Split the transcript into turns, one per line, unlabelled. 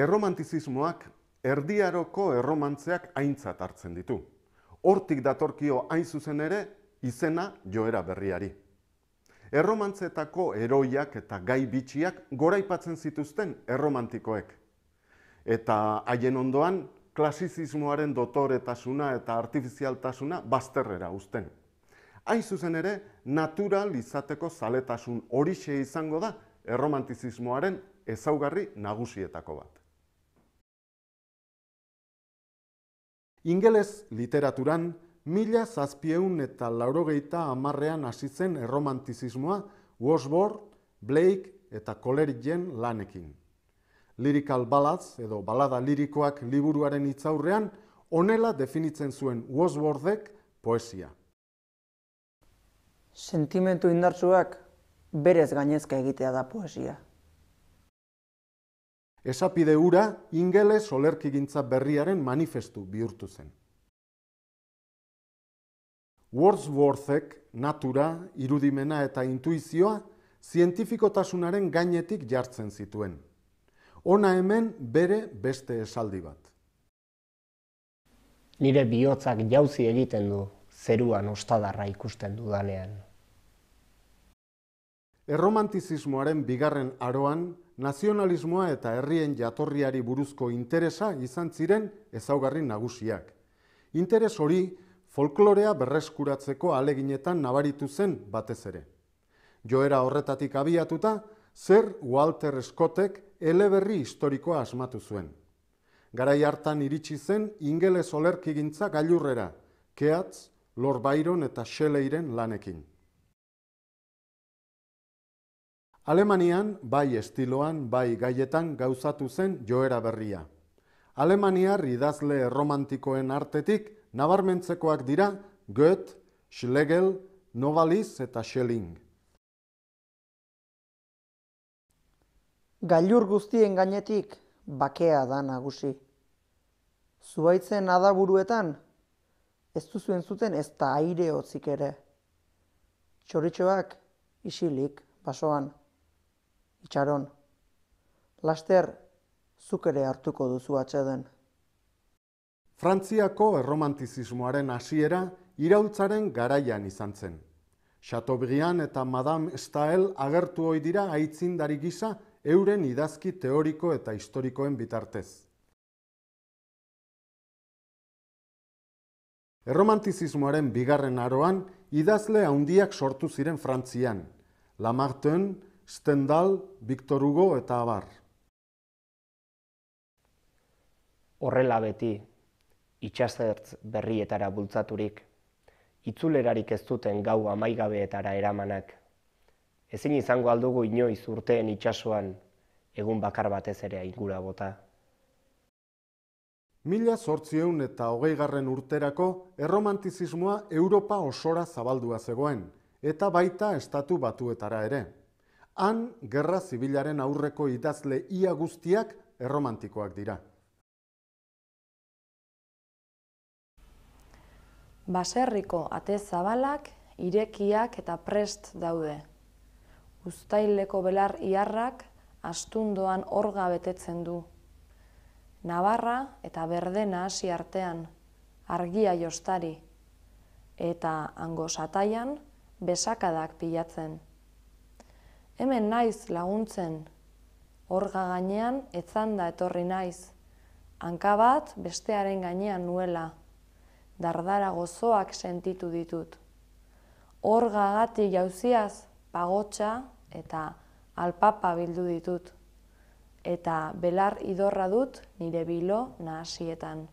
Erromantizismoak erdiaroko erromantzeak aintzat hartzen ditu. Hortik datorkio hain zuzen ere izena joera berriari. Erromantzetako eroiak eta gai bitxiak goraipatzen zituzten erromantikoek. Eta haien ondoan, klasizismoaren dotoretasuna eta artifizialtasuna bazterrera uzten. Hain zuzen ere, natural izateko zaletasun horixe izango da erromantizismoaren ezaugarri nagusietako bat. Ingelez literaturan, mila zazpieun eta laurogeita amarrean asitzen erromantizismoa Washboard, Blake eta Coleridgeen lanekin. Lirikal balatz edo balada lirikoak liburuaren itzaurrean, onela definitzen zuen Washboardek poesia.
Sentimentu indartsuak berez gainezka egitea da poesia.
Esapide ura ingele solerkigintza berriaren manifestu bihurtu zen. Wordsworthek natura, irudimena eta intuizioa zientifikotasunaren gainetik jartzen zituen. Ona hemen bere beste esaldi bat.
Nire bihotzak jauzi egiten du, zeruan ostadarra ikusten dudanean.
Erromantizismoaren bigarren aroan, nazionalismoa eta herrien jatorriari buruzko interesa izan ziren ezaugarri nagusiak. Interes hori folklorea berreskuratzeko aleginetan nabaritu zen batez ere. Joera horretatik abiatuta, zer Walter Scottek eleberri historikoa asmatu zuen. Garai hartan iritsi zen ingeles olerkigintza gailurrera, keatz, Lord Byron eta Shelleyren lanekin. Alemanian, bai estiloan, bai gaietan gauzatu zen joera berria. Alemaniar idazle romantikoen artetik, nabarmentzekoak dira Goethe, Schlegel, Novalis eta Schelling.
Gailur guztien gainetik, bakea da nagusi. Zuaitzen adaburuetan, ez duzuen zuten ez da aire hotzik ere. Txoritxoak, isilik, basoan itxaron. Laster, zuk ere hartuko duzu atxeden.
Frantziako erromantizismoaren hasiera iraultzaren garaian izan zen. Chateaubriand eta Madame Stael agertu ohi dira aitzindari gisa euren idazki teoriko eta historikoen bitartez. Erromantizismoaren bigarren aroan idazle handiak sortu ziren Frantzian. Lamartine, Stendhal, Victor Hugo eta Abar.
Horrela beti, itxazert berrietara bultzaturik, itzulerarik ez duten gau amaigabeetara eramanak, ezin izango aldugu inoiz urteen itxasuan, egun bakar batez ere aigura bota.
Mila zortzieun eta hogei garren urterako, erromantizismoa Europa osora zabaldua zegoen, eta baita estatu batuetara ere. Han gerra zibilaren aurreko idazle ia guztiak erromantikoak dira.
Baserriko ate zabalak, irekiak eta prest daude. Uztaileko belar iarrak, astundoan orga betetzen du. Navarra eta berdena hasi artean, argia jostari. Eta hango besakadak pilatzen. Hemen naiz laguntzen orga gainean etzanda etorri naiz. Hanka bat bestearen gainean nuela. Dardara gozoak sentitu ditut. Orga gati jauziaz pagotxa eta alpapa bildu ditut. Eta belar idorra dut nire bilo nahasietan.